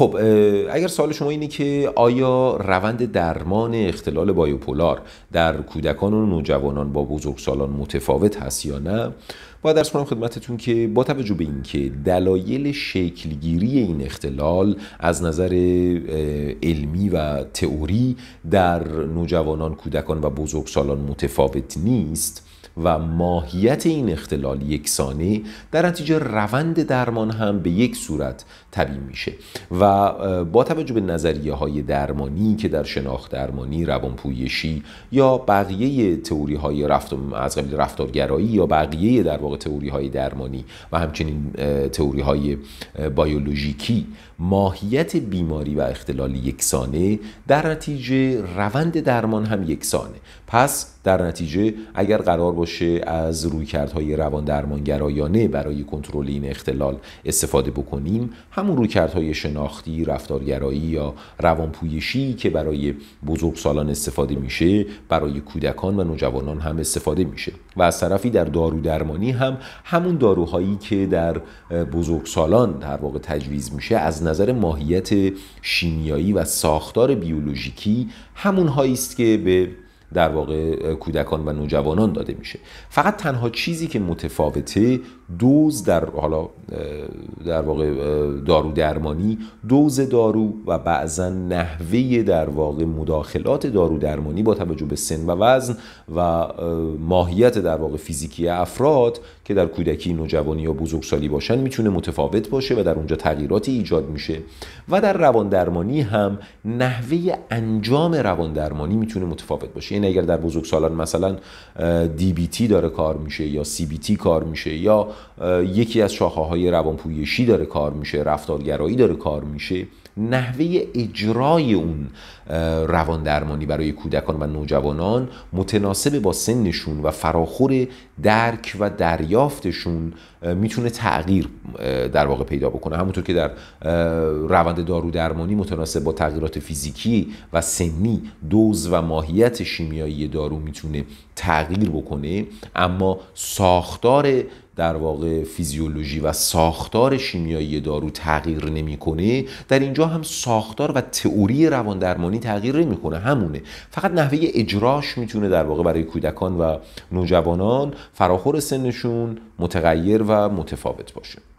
خب اگر سوال شما اینه که آیا روند درمان اختلال بایوپولار در کودکان و نوجوانان با بزرگسالان متفاوت هست یا نه باید درس کنم خدمتتون که با توجه به اینکه دلایل شکلگیری این اختلال از نظر علمی و تئوری در نوجوانان کودکان و بزرگسالان متفاوت نیست و ماهیت این اختلال یکسانه در نتیجه روند درمان هم به یک صورت تبیین میشه و با توجه به نظریه های درمانی که در شناخت درمانی روانپویشی یا بقیه تئوری های رفت از قبیل رفتارگرایی یا بقیه در واقع تئوری های درمانی و همچنین تئوری های بیولوژیکی ماهیت بیماری و اختلال یکسانه در نتیجه روند درمان هم یکسانه پس در نتیجه اگر قرار باشه از رویکردهای روان درمانگرایانه برای کنترل این اختلال استفاده بکنیم همون رویکردهای شناختی رفتارگرایی یا روانپویشی که برای بزرگسالان استفاده میشه برای کودکان و نوجوانان هم استفاده میشه و از طرفی در دارو درمانی هم همون داروهایی که در بزرگسالان در واقع تجویز میشه از نظر ماهیت شیمیایی و ساختار بیولوژیکی همون هایی است که به در واقع کودکان و نوجوانان داده میشه فقط تنها چیزی که متفاوته دوز در حالا در واقع دارو درمانی دوز دارو و بعضا نحوه در واقع مداخلات دارو درمانی با توجه به سن و وزن و ماهیت در واقع فیزیکی افراد که در کودکی نوجوانی یا بزرگسالی باشن میتونه متفاوت باشه و در اونجا تغییراتی ایجاد میشه و در روان درمانی هم نحوه انجام روان درمانی میتونه متفاوت باشه این اگر در سالان مثلا تی داره کار میشه یا تی کار میشه یا یکی از شاخه های روانپویشی داره کار میشه رفتارگرایی داره کار میشه نحوه اجرای اون روان درمانی برای کودکان و نوجوانان متناسب با سنشون و فراخور درک و دریافتشون میتونه تغییر در واقع پیدا بکنه همونطور که در روند دارو درمانی متناسب با تغییرات فیزیکی و سنی دوز و ماهیت شیمیایی دارو میتونه تغییر بکنه اما ساختار در واقع فیزیولوژی و ساختار شیمیایی دارو تغییر نمیکنه در اینجا هم ساختار و تئوری درمانی تغییر نمیکنه همونه فقط نحوه اجراش میتونه در واقع برای کودکان و نوجوانان فراخور سنشون متغیر و متفاوت باشه